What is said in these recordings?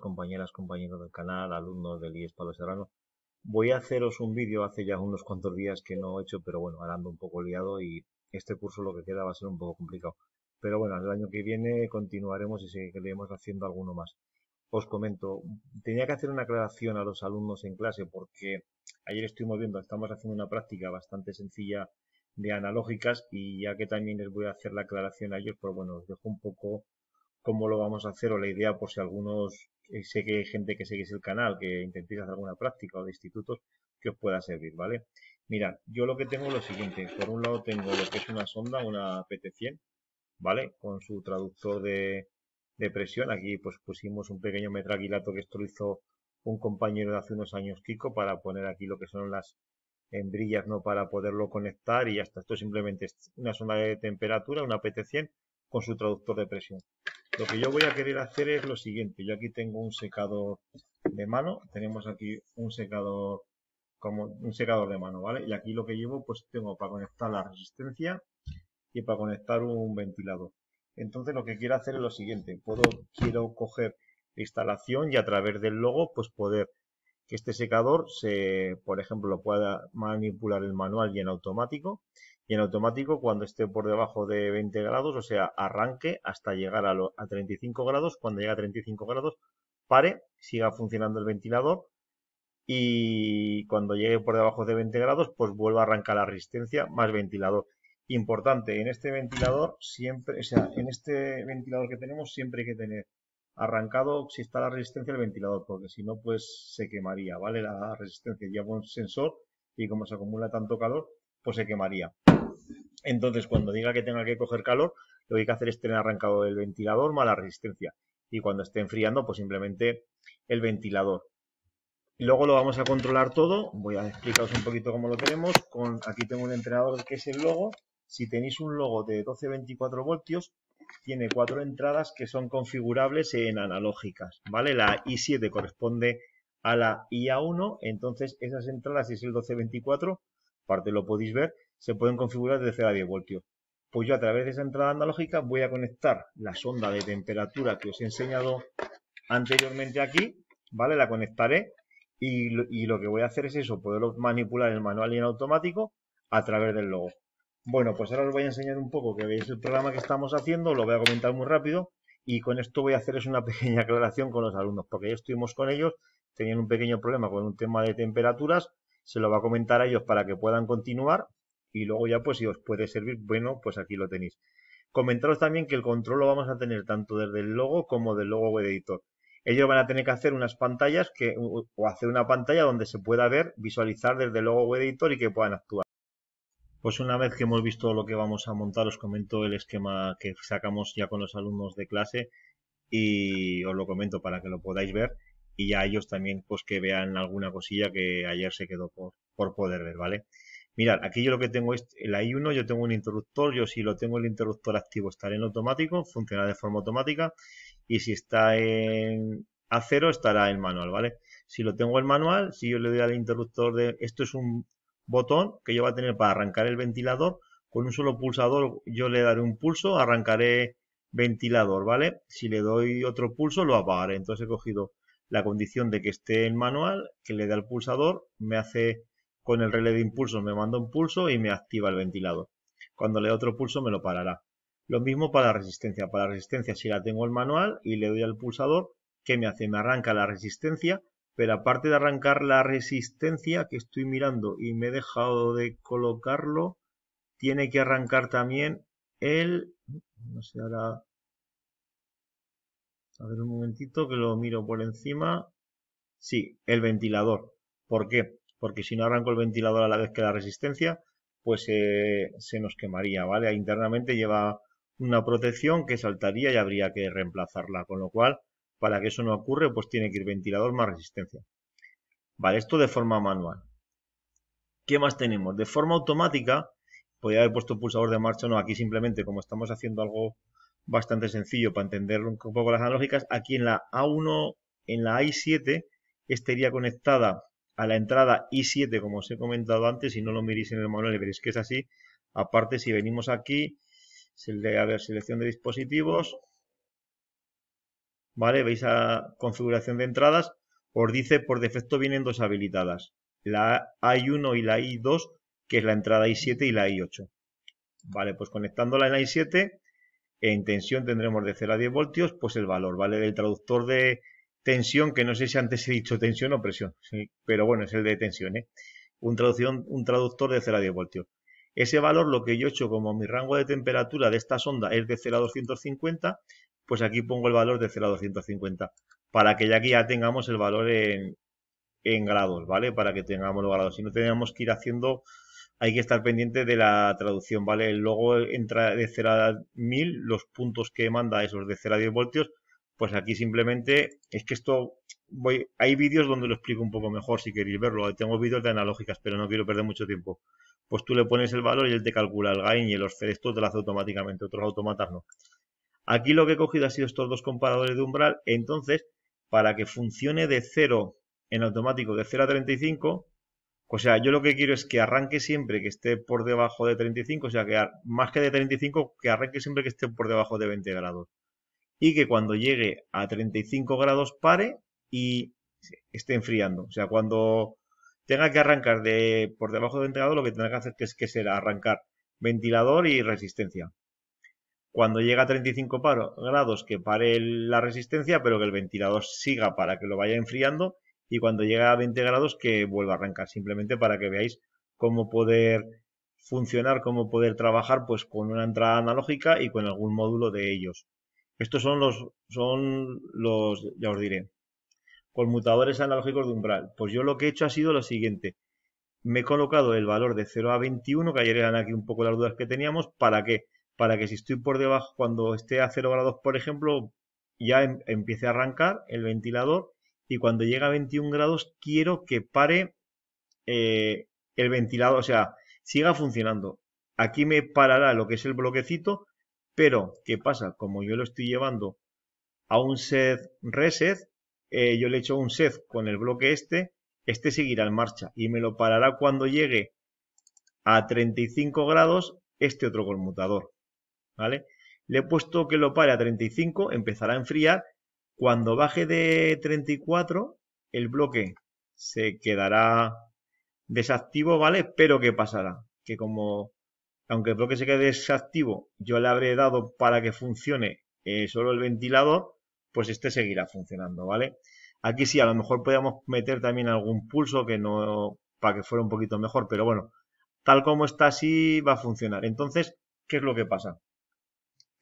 compañeras, compañeros del canal, alumnos del IES Palo Serrano. Voy a haceros un vídeo hace ya unos cuantos días que no he hecho, pero bueno, ahora ando un poco liado y este curso lo que queda va a ser un poco complicado. Pero bueno, el año que viene continuaremos y seguiremos haciendo alguno más. Os comento, tenía que hacer una aclaración a los alumnos en clase porque ayer estuvimos viendo, estamos haciendo una práctica bastante sencilla de analógicas y ya que también les voy a hacer la aclaración a ellos, pues bueno, os dejo un poco cómo lo vamos a hacer o la idea por si algunos, eh, sé que hay gente que seguís el canal, que intentéis hacer alguna práctica o de institutos que os pueda servir, ¿vale? Mira, yo lo que tengo es lo siguiente. Por un lado tengo lo que es una sonda, una PT100, ¿vale? Con su traductor de, de presión. Aquí pues pusimos un pequeño metraquilato que esto lo hizo un compañero de hace unos años, Kiko, para poner aquí lo que son las hembrillas, ¿no? Para poderlo conectar y hasta esto simplemente es una sonda de temperatura, una PT100, con su traductor de presión. Lo que yo voy a querer hacer es lo siguiente. Yo aquí tengo un secador de mano. Tenemos aquí un secador como un secador de mano, ¿vale? Y aquí lo que llevo pues tengo para conectar la resistencia y para conectar un ventilador. Entonces lo que quiero hacer es lo siguiente. Puedo, quiero coger la instalación y a través del logo pues poder que este secador se, por ejemplo, pueda manipular el manual y en automático y en automático cuando esté por debajo de 20 grados, o sea, arranque hasta llegar a, 35 grados, cuando llegue a 35 grados, pare, siga funcionando el ventilador y cuando llegue por debajo de 20 grados, pues vuelva a arrancar la resistencia más ventilador. Importante, en este ventilador siempre, o sea, en este ventilador que tenemos siempre hay que tener arrancado si está la resistencia del ventilador, porque si no, pues se quemaría, ¿vale? La resistencia lleva un sensor y como se acumula tanto calor, pues se quemaría. Entonces, cuando diga que tenga que coger calor, lo que hay que hacer es tener arrancado el ventilador mala resistencia. Y cuando esté enfriando, pues simplemente el ventilador. Y luego lo vamos a controlar todo. Voy a explicaros un poquito cómo lo tenemos. Con, aquí tengo un entrenador que es el logo. Si tenéis un logo de 12-24 voltios, tiene cuatro entradas que son configurables en analógicas, ¿vale? La I7 corresponde a la IA1, entonces esas entradas, si es el 12-24 parte lo podéis ver, se pueden configurar desde la 10 voltios. Pues yo a través de esa entrada analógica voy a conectar la sonda de temperatura que os he enseñado anteriormente aquí, ¿vale? La conectaré y lo, que voy a hacer es eso, poderlo manipular en manual y en automático a través del logo. Bueno, pues ahora os voy a enseñar un poco que veis el programa que estamos haciendo, lo voy a comentar muy rápido y con esto voy a hacerles una pequeña aclaración con los alumnos, porque ya estuvimos con ellos, tenían un pequeño problema con un tema de temperaturas, se lo va a comentar a ellos para que puedan continuar y luego ya pues si os puede servir, bueno, pues aquí lo tenéis. Comentaros también que el control lo vamos a tener tanto desde el logo como del logo web editor. Ellos van a tener que hacer unas pantallas que, o hacer una pantalla donde se pueda ver, visualizar desde el logo web editor y que puedan actuar. Pues una vez que hemos visto lo que vamos a montar, os comento el esquema que sacamos ya con los alumnos de clase y os lo comento para que lo podáis ver y ya ellos también pues que vean alguna cosilla que ayer se quedó por, por poder ver, ¿vale? mirad, aquí yo lo que tengo es el I1, yo tengo un interruptor, yo si lo tengo el interruptor activo estará en automático, funcionará de forma automática y si está en A0 estará en manual, ¿vale? Si lo tengo en manual, si yo le doy al interruptor de... Esto es un botón que yo va a tener para arrancar el ventilador, con un solo pulsador yo le daré un pulso, arrancaré ventilador, ¿vale? Si le doy otro pulso lo apagaré, entonces he cogido la condición de que esté en manual, que le dé el pulsador, me hace con el relé de impulso me manda un pulso y me activa el ventilador. Cuando le doy otro pulso me lo parará. Lo mismo para la resistencia. Para la resistencia si la tengo el manual y le doy al pulsador, ¿qué me hace? Me arranca la resistencia, pero aparte de arrancar la resistencia que estoy mirando y me he dejado de colocarlo, tiene que arrancar también el... No sé, ahora... A ver un momentito que lo miro por encima. Sí, el ventilador. ¿Por qué? porque si no arranco el ventilador a la vez que la resistencia, pues se nos quemaría, ¿vale? Internamente lleva una protección que saltaría y habría que reemplazarla, con lo cual, para que eso no ocurra, pues tiene que ir ventilador más resistencia. Vale, esto de forma manual. ¿Qué más tenemos? De forma automática, podría haber puesto pulsador de marcha, no, aquí simplemente como estamos haciendo algo bastante sencillo para entender un poco las analógicas, aquí en la A1, en la i7, estaría conectada a la entrada I7, como os he comentado antes, si no lo miréis en el manual veréis que es así. Aparte, si venimos aquí, a ver, selección de dispositivos, ¿vale? Veis a configuración de entradas, os dice por defecto vienen dos habilitadas, la I1 y la I2, que es la entrada I7 y la I8. Vale, pues conectándola en la I7, en tensión tendremos de 0 a 10 voltios, pues el valor, ¿vale? Del traductor de tensión, que no sé si antes he dicho tensión o presión, pero bueno, es el de tensión, ¿eh? Un, traducción, un traductor de 0 a 10 voltios. Ese valor, lo que yo he hecho como mi rango de temperatura de esta sonda es de 0 a 250, pues aquí pongo el valor de 0 a 250, para que ya aquí ya tengamos el valor en, en grados, ¿vale? Para que tengamos los grados. Si no tenemos que ir haciendo, hay que estar pendiente de la traducción, ¿vale? Luego entra de 0 a 1000, los puntos que manda esos de 0 a 10 voltios, pues aquí simplemente es que esto voy hay vídeos donde lo explico un poco mejor si queréis verlo. Tengo vídeos de analógicas, pero no quiero perder mucho tiempo. Pues tú le pones el valor y él te calcula el gain y los esto te lo hace automáticamente, otros automatas no. Aquí lo que he cogido ha sido estos dos comparadores de umbral, entonces para que funcione de 0 en automático de 0 a 35, o sea, yo lo que quiero es que arranque siempre que esté por debajo de 35, o sea, que más que de 35, que arranque siempre que esté por debajo de 20 grados y que cuando llegue a 35 grados pare y esté enfriando. O sea, cuando tenga que arrancar de por debajo del ventilador, lo que tendrá que hacer es que será arrancar ventilador y resistencia. Cuando llega a 35 grados, que pare la resistencia, pero que el ventilador siga para que lo vaya enfriando. Y cuando llega a 20 grados, que vuelva a arrancar. Simplemente para que veáis cómo poder funcionar, cómo poder trabajar pues con una entrada analógica y con algún módulo de ellos. Estos son los, son los, ya os diré, conmutadores analógicos de umbral. Pues yo lo que he hecho ha sido lo siguiente. Me he colocado el valor de 0 a 21, que ayer eran aquí un poco las dudas que teníamos. ¿Para qué? Para que si estoy por debajo, cuando esté a 0 grados, por ejemplo, ya em, empiece a arrancar el ventilador y cuando llega a 21 grados quiero que pare eh, el ventilador, o sea, siga funcionando. Aquí me parará lo que es el bloquecito, pero, ¿qué pasa? Como yo lo estoy llevando a un set reset, eh, yo le he echo un set con el bloque este, este seguirá en marcha y me lo parará cuando llegue a 35 grados este otro conmutador, ¿vale? Le he puesto que lo pare a 35, empezará a enfriar, cuando baje de 34 el bloque se quedará desactivo, ¿vale? Pero ¿qué pasará? Que como aunque el bloque se quede desactivo, yo le habré dado para que funcione eh, solo el ventilador, pues este seguirá funcionando, ¿vale? Aquí sí, a lo mejor podíamos meter también algún pulso que no para que fuera un poquito mejor, pero bueno, tal como está así va a funcionar. Entonces, ¿qué es lo que pasa?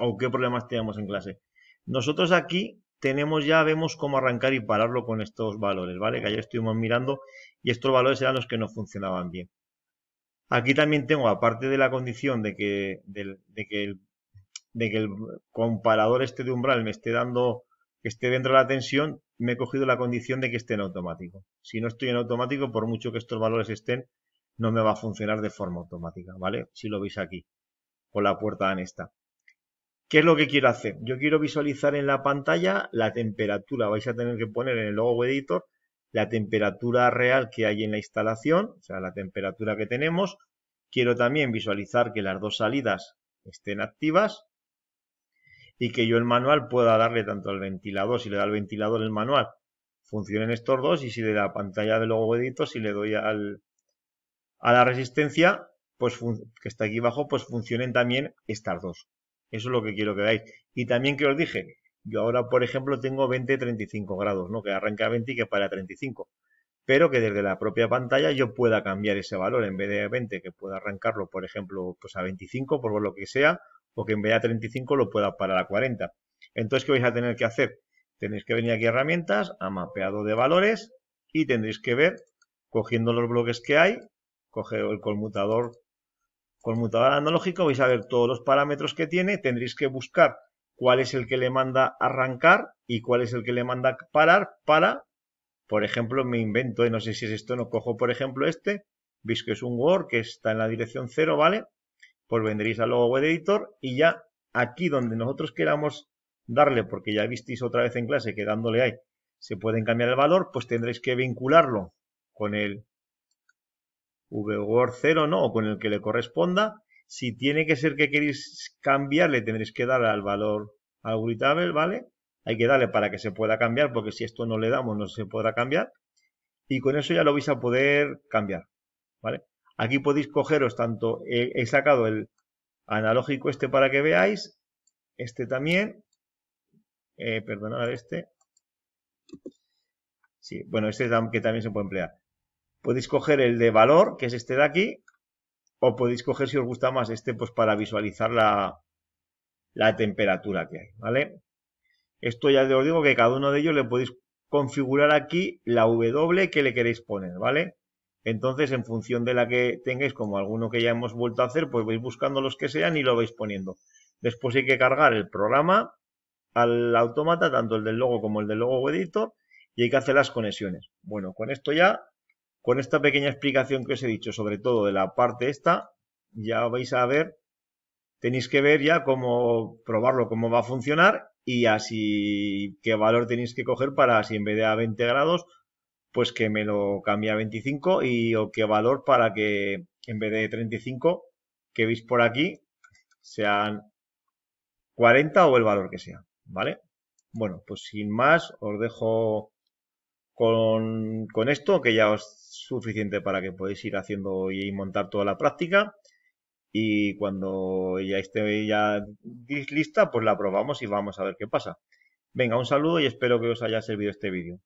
¿O qué problemas tenemos en clase? Nosotros aquí tenemos ya, vemos cómo arrancar y pararlo con estos valores, ¿vale? Que ayer estuvimos mirando y estos valores eran los que no funcionaban bien. Aquí también tengo, aparte de la condición de que, que, el, el comparador este de umbral me esté dando, que esté dentro de la tensión, me he cogido la condición de que esté en automático. Si no estoy en automático, por mucho que estos valores estén, no me va a funcionar de forma automática, ¿vale? Si lo veis aquí, con la puerta en esta. ¿Qué es lo que quiero hacer? Yo quiero visualizar en la pantalla la temperatura. Vais a tener que poner en el logo editor la temperatura real que hay en la instalación, o sea, la temperatura que tenemos. Quiero también visualizar que las dos salidas estén activas y que yo el manual pueda darle tanto al ventilador, si le da al ventilador el manual, funcionen estos dos y si de la pantalla de logo edito, si le doy al, a la resistencia, pues que está aquí abajo, pues funcionen también estas dos. Eso es lo que quiero que veáis. Y también que os dije, yo ahora, por ejemplo, tengo 20-35 grados, ¿no? Que arranca a 20 y que para a 35. Pero que desde la propia pantalla yo pueda cambiar ese valor en vez de 20, que pueda arrancarlo, por ejemplo, pues a 25 por lo que sea, o que en vez de a 35 lo pueda parar a 40. Entonces, ¿qué vais a tener que hacer? Tenéis que venir aquí a herramientas, a mapeado de valores, y tendréis que ver, cogiendo los bloques que hay, coge el conmutador conmutador analógico, vais a ver todos los parámetros que tiene, tendréis que buscar cuál es el que le manda arrancar y cuál es el que le manda parar para, por ejemplo, me invento, eh, no sé si es esto, no cojo, por ejemplo, este, veis que es un Word que está en la dirección 0, ¿vale? Pues vendréis al logo web editor y ya aquí donde nosotros queramos darle, porque ya visteis otra vez en clase que dándole ahí se pueden cambiar el valor, pues tendréis que vincularlo con el word 0, ¿no? O con el que le corresponda si tiene que ser que queréis cambiarle, tendréis que darle al valor algoritable, ¿vale? Hay que darle para que se pueda cambiar, porque si esto no le damos no se podrá cambiar. Y con eso ya lo vais a poder cambiar, ¿vale? Aquí podéis cogeros tanto, he sacado el analógico este para que veáis, este también, eh, perdonad este, sí, bueno, este que también se puede emplear. Podéis coger el de valor, que es este de aquí, o podéis coger si os gusta más este pues para visualizar la, la temperatura que hay, ¿vale? Esto ya os digo que cada uno de ellos le podéis configurar aquí la W que le queréis poner, ¿vale? Entonces, en función de la que tengáis, como alguno que ya hemos vuelto a hacer, pues vais buscando los que sean y lo vais poniendo. Después hay que cargar el programa al automata, tanto el del logo como el del logo editor, y hay que hacer las conexiones. Bueno, con esto ya con esta pequeña explicación que os he dicho, sobre todo de la parte esta, ya vais a ver, tenéis que ver ya cómo probarlo, cómo va a funcionar y así qué valor tenéis que coger para si en vez de a 20 grados, pues que me lo cambie a 25 y o qué valor para que en vez de 35 que veis por aquí sean 40 o el valor que sea, ¿vale? Bueno, pues sin más os dejo con, con esto que ya os suficiente para que podáis ir haciendo y montar toda la práctica. Y cuando ya esté ya lista, pues la probamos y vamos a ver qué pasa. Venga, un saludo y espero que os haya servido este vídeo.